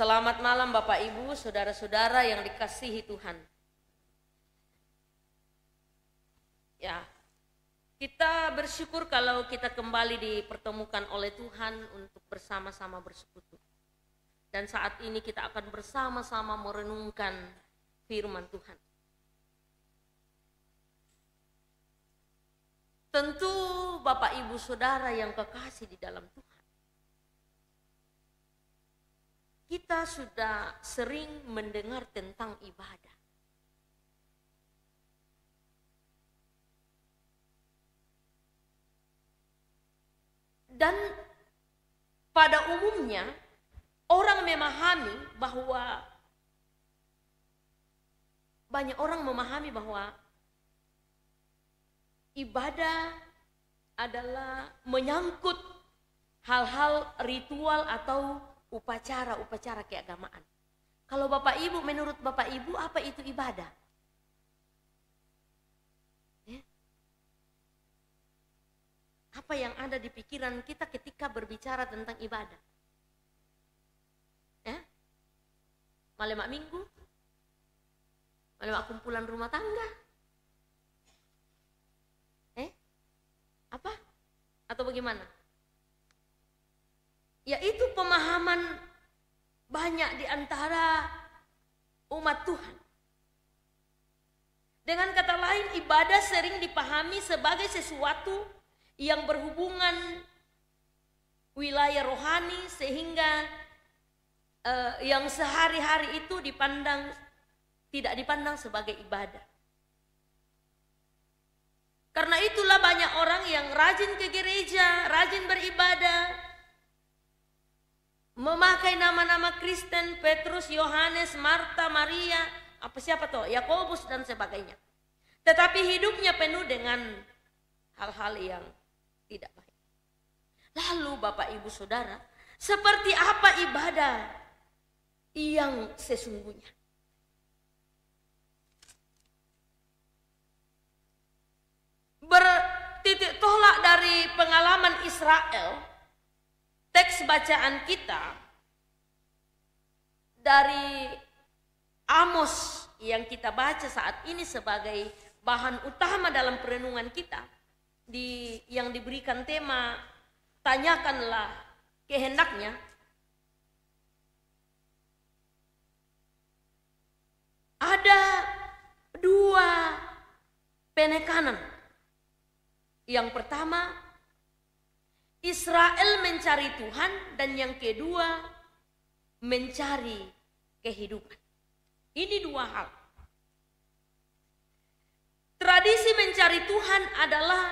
Selamat malam Bapak Ibu, saudara-saudara yang dikasihi Tuhan. Ya. Kita bersyukur kalau kita kembali dipertemukan oleh Tuhan untuk bersama-sama bersekutu. Dan saat ini kita akan bersama-sama merenungkan firman Tuhan. Tentu Bapak Ibu Saudara yang kekasih di dalam Tuhan kita sudah sering mendengar tentang ibadah. Dan pada umumnya orang memahami bahwa banyak orang memahami bahwa ibadah adalah menyangkut hal-hal ritual atau upacara-upacara keagamaan. Kalau Bapak Ibu, menurut Bapak Ibu, apa itu ibadah? Ya. Apa yang ada di pikiran kita ketika berbicara tentang ibadah? Ya? Malemak minggu? Malemak kumpulan rumah tangga? Eh? Apa? Atau bagaimana? yaitu pemahaman banyak di antara umat Tuhan. Dengan kata lain, ibadah sering dipahami sebagai sesuatu yang berhubungan wilayah rohani sehingga uh, yang sehari-hari itu dipandang tidak dipandang sebagai ibadah. Karena itulah banyak orang yang rajin ke gereja, rajin beribadah, memakai nama-nama Kristen, Petrus, Yohanes, Marta, Maria, apa siapa toh, Yakobus dan sebagainya. Tetapi hidupnya penuh dengan hal-hal yang tidak baik. Lalu Bapak Ibu Saudara, seperti apa ibadah yang sesungguhnya? Bertitik tolak dari pengalaman Israel, teks bacaan kita dari Amos yang kita baca saat ini sebagai bahan utama dalam perenungan kita di yang diberikan tema tanyakanlah kehendaknya ada dua penekanan yang pertama Israel mencari Tuhan dan yang kedua mencari kehidupan. Ini dua hal. Tradisi mencari Tuhan adalah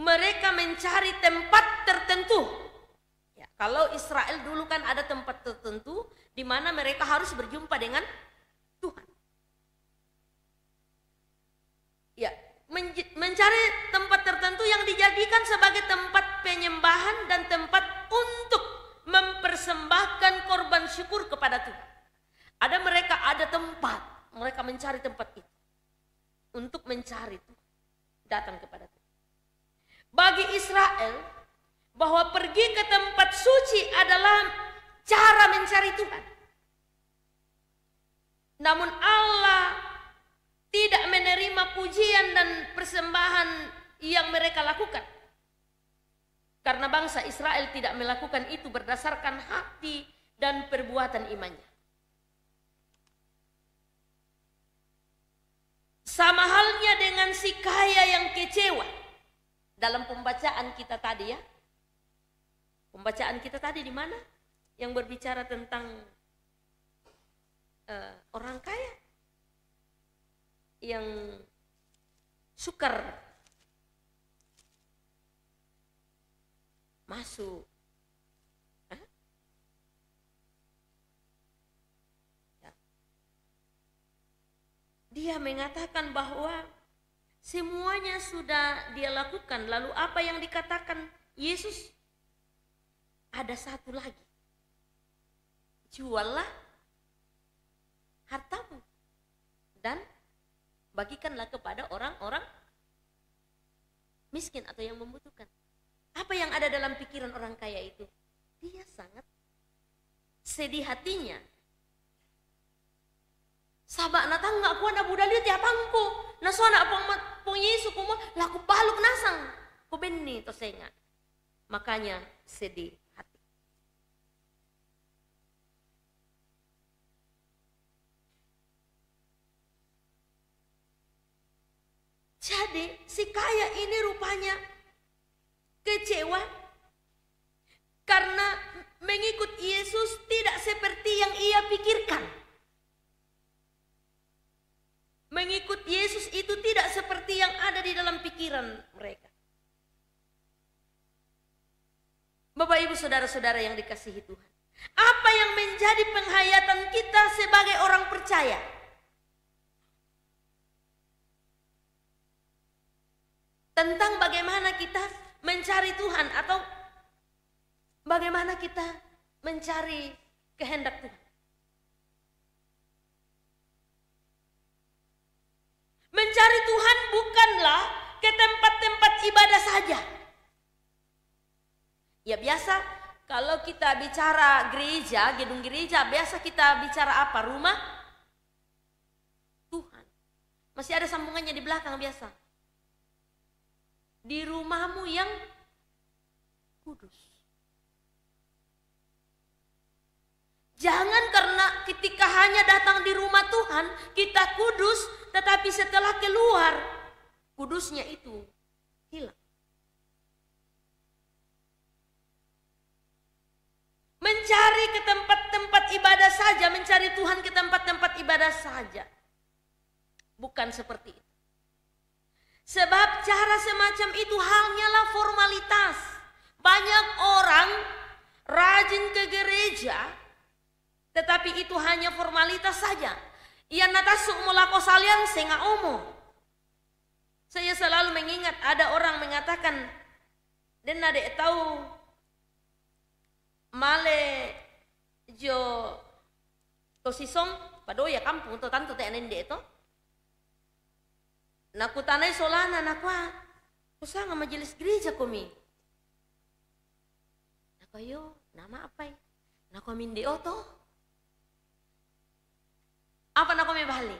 mereka mencari tempat tertentu. Ya, kalau Israel dulu kan ada tempat tertentu di mana mereka harus berjumpa dengan Tuhan. Ya, mencari yang dijadikan sebagai tempat penyembahan dan tempat untuk mempersembahkan korban syukur kepada Tuhan. Ada mereka ada tempat, mereka mencari tempat itu untuk mencari Tuhan, datang kepada Tuhan. Bagi Israel bahwa pergi ke tempat suci adalah cara mencari Tuhan. Namun Allah tidak menerima pujian dan persembahan yang mereka lakukan. Karena bangsa Israel tidak melakukan itu berdasarkan hati dan perbuatan imannya. Sama halnya dengan si kaya yang kecewa. Dalam pembacaan kita tadi ya. Pembacaan kita tadi di mana? Yang berbicara tentang uh, orang kaya yang sukar masuk. Ya. Dia mengatakan bahwa semuanya sudah dia lakukan. Lalu apa yang dikatakan Yesus? Ada satu lagi. Juallah hartamu dan bagikanlah kepada orang-orang miskin atau yang membutuhkan. Apa yang ada dalam pikiran orang kaya itu? Dia sangat sedih hatinya. Sabak nata nggak kuat abu dalil tiap angku. Nasona apa pong Yesus kumu laku paluk nasang. Kubeni to senga. Makanya sedih hati. Jadi si kaya ini rupanya kecewa karena mengikut Yesus tidak seperti yang ia pikirkan. Mengikut Yesus itu tidak seperti yang ada di dalam pikiran mereka. Bapak, ibu, saudara-saudara yang dikasihi Tuhan, apa yang menjadi penghayatan kita sebagai orang percaya? Tentang bagaimana kita mencari Tuhan atau bagaimana kita mencari kehendak Tuhan. Mencari Tuhan bukanlah ke tempat-tempat ibadah saja. Ya biasa kalau kita bicara gereja, gedung gereja, biasa kita bicara apa? Rumah Tuhan. Masih ada sambungannya di belakang biasa di rumahmu yang kudus. Jangan karena ketika hanya datang di rumah Tuhan kita kudus, tetapi setelah keluar kudusnya itu hilang. Mencari ke tempat-tempat ibadah saja, mencari Tuhan ke tempat-tempat ibadah saja. Bukan seperti itu. Sebab cara semacam itu hanyalah formalitas. Banyak orang rajin ke gereja, tetapi itu hanya formalitas saja. Ia natasuk mulako saliang senga omo. Saya selalu mengingat ada orang mengatakan, dan nadek tahu male jo kosisong padoya kampung to tante te to Nakutanay solana nakwa. Kusanga majelis gereja kumi. Nakayo, nama apa ya? Nakwa minde oto. Apa nakwa mi bali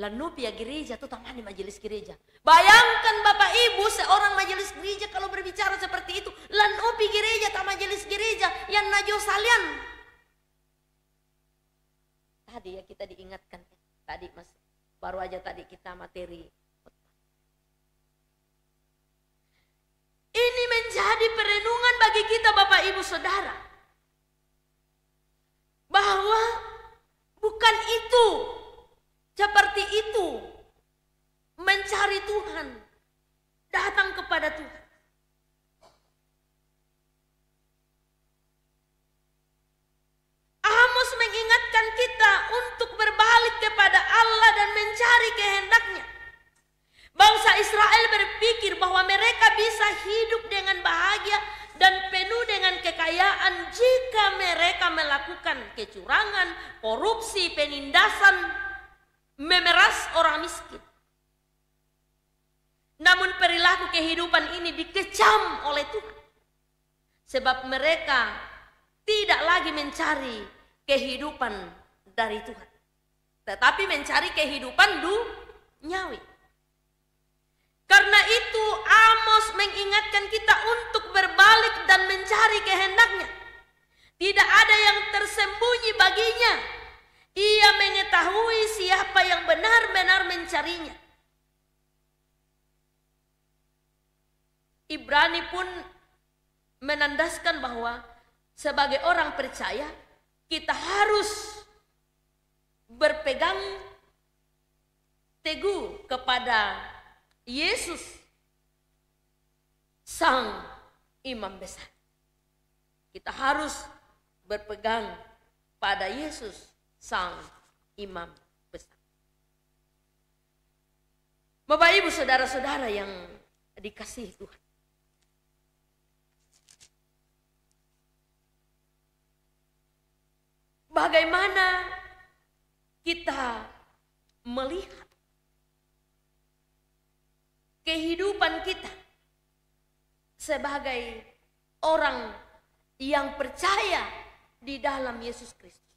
Lanupi ya gereja tuh tamani majelis gereja. Bayangkan Bapak Ibu seorang majelis gereja kalau berbicara seperti itu. Lanupi gereja tak majelis gereja yang najo salian. Tadi ya kita diingatkan eh, tadi Mas baru aja tadi kita materi ini menjadi perenungan bagi kita Bapak Ibu Saudara bahwa memeras orang miskin. Namun perilaku kehidupan ini dikecam oleh Tuhan. Sebab mereka tidak lagi mencari kehidupan dari Tuhan. Tetapi mencari kehidupan duniawi. Karena itu Amos mengingatkan kita untuk berbalik dan mencari kehendaknya. Tidak ada yang tersembunyi baginya ia mengetahui siapa yang benar-benar mencarinya. Ibrani pun menandaskan bahwa sebagai orang percaya kita harus berpegang teguh kepada Yesus sang imam besar. Kita harus berpegang pada Yesus sang imam besar. Bapak ibu saudara-saudara yang dikasih Tuhan. Bagaimana kita melihat kehidupan kita sebagai orang yang percaya di dalam Yesus Kristus.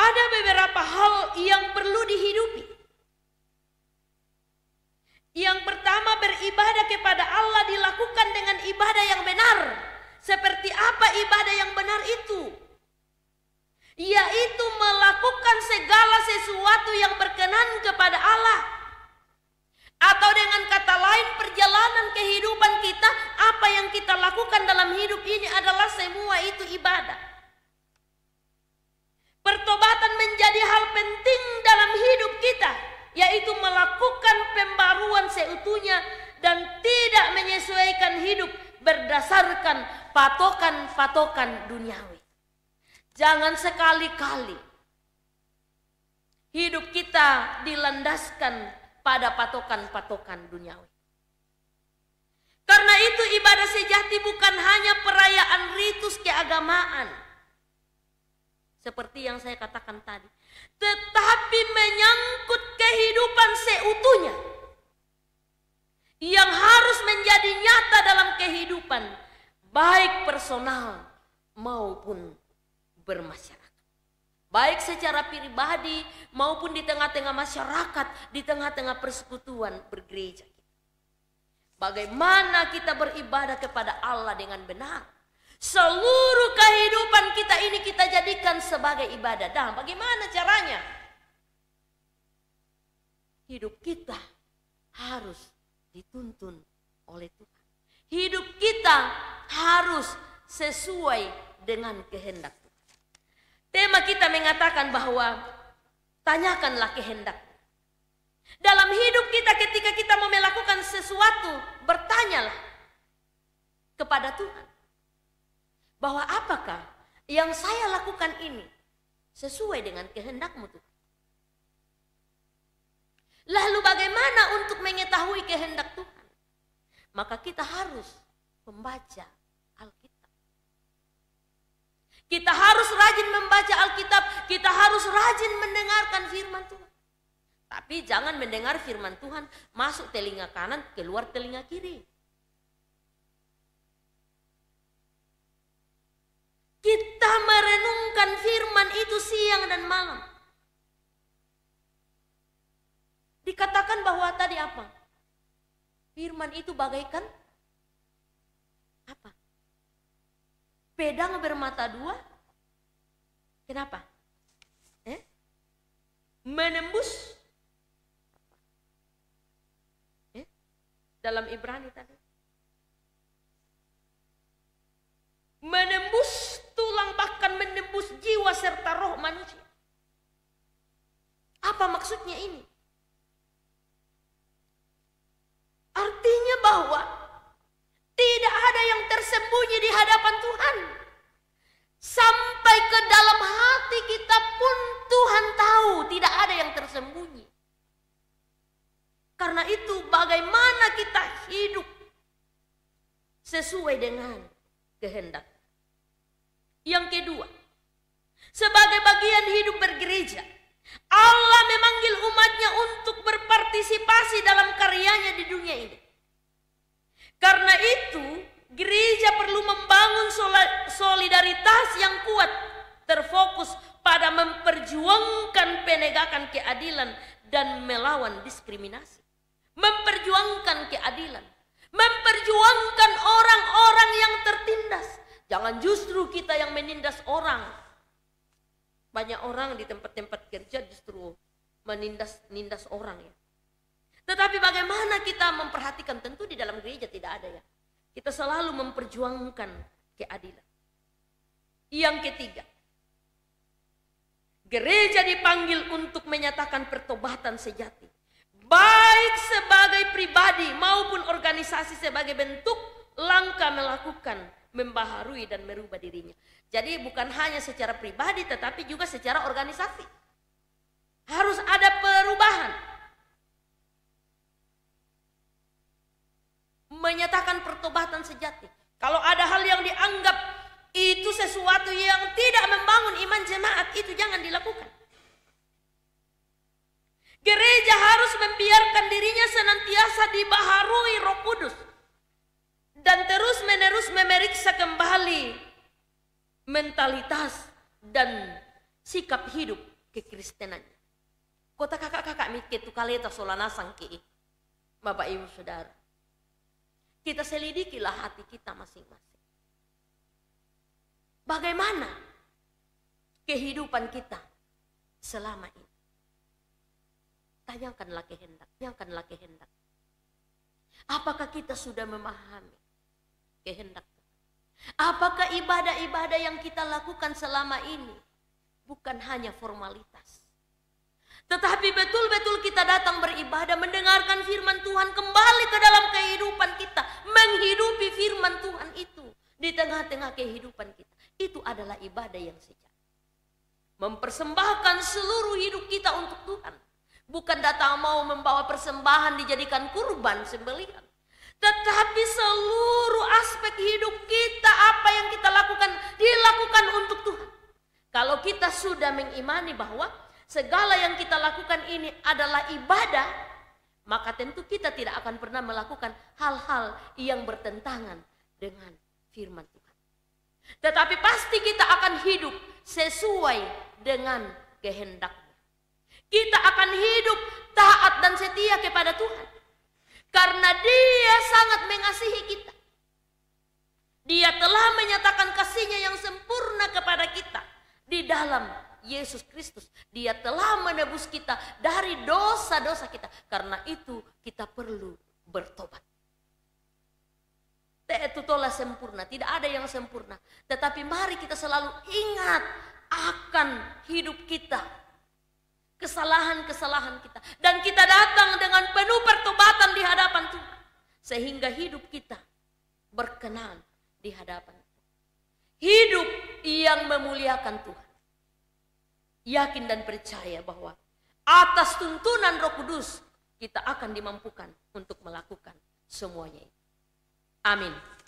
Ada beberapa hal yang perlu dihidupi. Yang pertama beribadah kepada Allah dilakukan dengan ibadah yang benar. Seperti apa ibadah yang benar itu? Yaitu melakukan segala sesuatu yang berkenan kepada Allah. Atau dengan kata lain perjalanan kehidupan kita, apa yang kita lakukan dalam hidup ini adalah semua itu ibadah. Pertobatan menjadi hal penting dalam hidup kita, yaitu melakukan pembaruan seutuhnya dan tidak menyesuaikan hidup berdasarkan patokan-patokan duniawi. Jangan sekali-kali hidup kita dilandaskan pada patokan-patokan duniawi. Karena itu ibadah sejati bukan hanya perayaan ritus keagamaan, seperti yang saya katakan tadi, tetapi menyangkut kehidupan seutuhnya yang harus menjadi nyata dalam kehidupan, baik personal maupun bermasyarakat, baik secara pribadi maupun di tengah-tengah masyarakat, di tengah-tengah persekutuan bergereja. Bagaimana kita beribadah kepada Allah dengan benar? Seluruh kehidupan kita ini kita jadikan sebagai ibadah. Dan bagaimana caranya? Hidup kita harus dituntun oleh Tuhan. Hidup kita harus sesuai dengan kehendak Tuhan. Tema kita mengatakan bahwa tanyakanlah kehendak. Dalam hidup kita ketika kita mau melakukan sesuatu, bertanyalah kepada Tuhan bahwa apakah yang saya lakukan ini sesuai dengan kehendakmu Tuhan. Lalu bagaimana untuk mengetahui kehendak Tuhan? Maka kita harus membaca Alkitab. Kita harus rajin membaca Alkitab, kita harus rajin mendengarkan firman Tuhan. Tapi jangan mendengar firman Tuhan masuk telinga kanan, keluar telinga kiri. berusaha merenungkan firman itu siang dan malam. Dikatakan bahwa tadi apa? Firman itu bagaikan apa? Pedang bermata dua. Kenapa? Eh? Menembus. Eh? Dalam Ibrani tadi serta roh manusia. Apa maksudnya ini? Artinya bahwa tidak ada yang tersembunyi di hadapan Tuhan. Sampai ke dalam hati kita pun Tuhan tahu tidak ada yang tersembunyi. Karena itu bagaimana kita hidup sesuai dengan kehendak. Yang kedua, sebagai bagian hidup bergereja, Allah memanggil umatnya untuk berpartisipasi dalam karyanya di dunia ini. Karena itu, gereja perlu membangun solidaritas yang kuat, terfokus pada memperjuangkan penegakan keadilan dan melawan diskriminasi. Memperjuangkan keadilan, memperjuangkan orang-orang yang tertindas. Jangan justru kita yang menindas orang, banyak orang di tempat-tempat kerja justru menindas nindas orang ya. Tetapi bagaimana kita memperhatikan tentu di dalam gereja tidak ada ya. Kita selalu memperjuangkan keadilan. Yang ketiga, gereja dipanggil untuk menyatakan pertobatan sejati, baik sebagai pribadi maupun organisasi sebagai bentuk langkah melakukan membaharui dan merubah dirinya. Jadi bukan hanya secara pribadi tetapi juga secara organisasi. Harus ada perubahan. Menyatakan pertobatan sejati. Kalau ada hal yang dianggap itu sesuatu yang tidak membangun iman jemaat itu jangan dilakukan. Gereja harus membiarkan dirinya senantiasa dibaharui Roh Kudus dan terus-menerus memeriksa kembali mentalitas dan sikap hidup kekristenannya. Kota kakak-kakak mikir itu kaleta solana sangki. Bapak ibu saudara. Kita selidikilah hati kita masing-masing. Bagaimana kehidupan kita selama ini? Tanyakanlah kehendak, tanyakanlah kehendak. Apakah kita sudah memahami kehendak Apakah ibadah-ibadah yang kita lakukan selama ini bukan hanya formalitas? Tetapi betul-betul kita datang beribadah mendengarkan firman Tuhan kembali ke dalam kehidupan kita, menghidupi firman Tuhan itu di tengah-tengah kehidupan kita. Itu adalah ibadah yang sejati. Mempersembahkan seluruh hidup kita untuk Tuhan. Bukan datang mau membawa persembahan dijadikan kurban sembelihan tetapi seluruh aspek hidup kita, apa yang kita lakukan, dilakukan untuk Tuhan. Kalau kita sudah mengimani bahwa segala yang kita lakukan ini adalah ibadah, maka tentu kita tidak akan pernah melakukan hal-hal yang bertentangan dengan firman Tuhan. Tetapi pasti kita akan hidup sesuai dengan kehendak. Kita akan hidup taat dan setia kepada Tuhan. Karena dia sangat mengasihi kita. Dia telah menyatakan kasihnya yang sempurna kepada kita di dalam Yesus Kristus. Dia telah menebus kita dari dosa-dosa kita. Karena itu kita perlu bertobat. tolah sempurna, tidak ada yang sempurna. Tetapi mari kita selalu ingat akan hidup kita kesalahan-kesalahan kita dan kita datang dengan penuh pertobatan di hadapan Tuhan sehingga hidup kita berkenan di hadapan Tuhan. Hidup yang memuliakan Tuhan. Yakin dan percaya bahwa atas tuntunan Roh Kudus kita akan dimampukan untuk melakukan semuanya ini Amin.